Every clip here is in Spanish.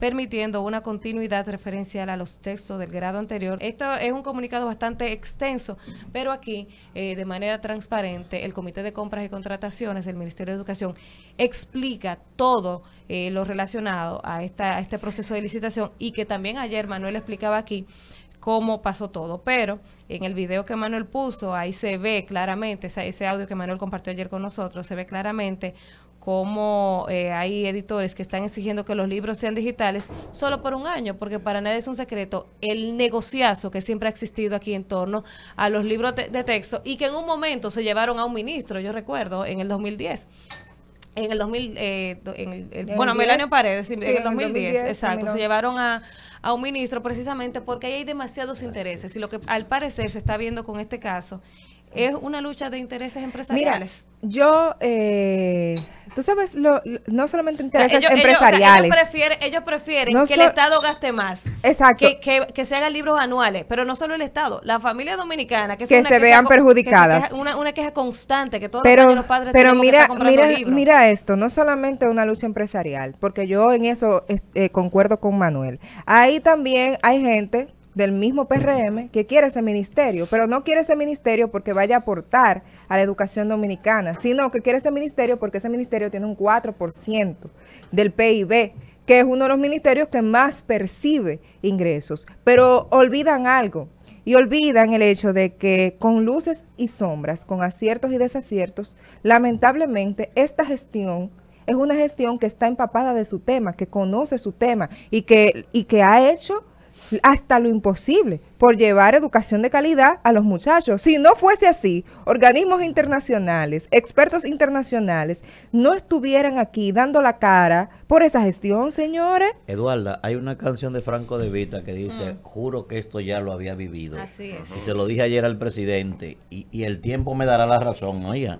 permitiendo una continuidad referencial a los textos del grado anterior. Esto es un comunicado bastante extenso, pero aquí, eh, de manera transparente, el Comité de Compras y Contrataciones del Ministerio de Educación explica todo eh, lo relacionado a, esta, a este proceso de licitación y que también ayer Manuel explicaba aquí cómo pasó todo. Pero en el video que Manuel puso, ahí se ve claramente, ese, audio que Manuel compartió ayer con nosotros, se ve claramente cómo eh, hay editores que están exigiendo que los libros sean digitales solo por un año, porque para nadie es un secreto el negociazo que siempre ha existido aquí en torno a los libros de texto y que en un momento se llevaron a un ministro, yo recuerdo, en el 2010 en el 2000, eh, en el, bueno, Paredes, en el 2010, exacto, se llevaron a, un ministro precisamente porque ahí hay demasiados intereses y lo que al parecer se está viendo con este caso es una lucha de intereses empresariales. yo eh, Tú sabes, lo, no solamente intereses empresariales. Ellos, prefieren, que el Estado gaste más. Exacto. Que, que, se hagan libros anuales, pero no solo el Estado, la familia dominicana. Que, se vean perjudicadas. una, queja constante, que todos los, padres Pero mira, mira, mira esto, no solamente una lucha empresarial, porque yo en eso eh, eh, concuerdo con Manuel. Ahí también hay gente del mismo PRM que quiere ese ministerio, pero no quiere ese ministerio porque vaya a aportar a la educación dominicana, sino que quiere ese ministerio porque ese ministerio tiene un 4% del PIB, que es uno de los ministerios que más percibe ingresos. Pero olvidan algo y olvidan el hecho de que con luces y sombras, con aciertos y desaciertos, lamentablemente esta gestión es una gestión que está empapada de su tema, que conoce su tema y que, y que ha hecho hasta lo imposible por llevar educación de calidad a los muchachos. Si no fuese así, organismos internacionales, expertos internacionales, no estuvieran aquí dando la cara por esa gestión, señores. Eduarda, hay una canción de Franco de Vita que dice, mm. juro que esto ya lo había vivido. Así es. Y se lo dije ayer al presidente, y, y el tiempo me dará la razón, oiga.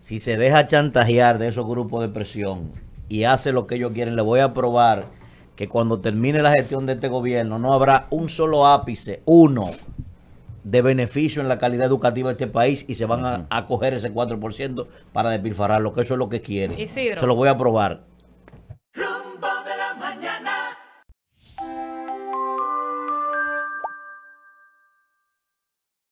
Si se deja chantajear de esos grupos de presión y hace lo que ellos quieren, le voy a probar que cuando termine la gestión de este gobierno no habrá un solo ápice, uno, de beneficio en la calidad educativa de este país y se van a, coger ese 4% para despilfarrarlo, que eso es lo que quiere Se lo voy a probar.